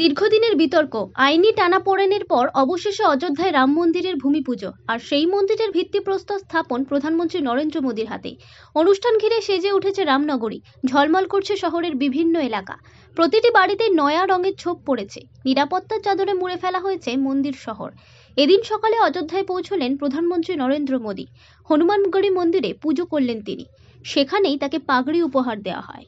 দীর্ঘদিনের বিতর্ক আইনি টানাপোড়েনের পর অবশেষে অযোধ্যায় রাম মন্দিরের ভূমি পুজো আর সেই মন্দিরের ভিত্তিপ্রস্তর স্থাপন প্রধানমন্ত্রী নরেন্দ্র মোদীর হাতে অনুষ্ঠান ঘিরে সেজে উঠেছে রামনগরী ঝলমল করছে শহরের বিভিন্ন এলাকা প্রতিটি বাড়িতে নয়া রঙের ছোপ পড়েছে নিরাপত্তার চাদরে মুড়ে ফেলা হয়েছে মন্দির শহর এদিন সকালে অযোধ্যায় পৌঁছলেন প্রধানমন্ত্রী নরেন্দ্র মোদী হনুমানগড়ি মন্দিরে পুজো করলেন তিনি সেখানেই তাকে পাগড়ি উপহার দেওয়া হয়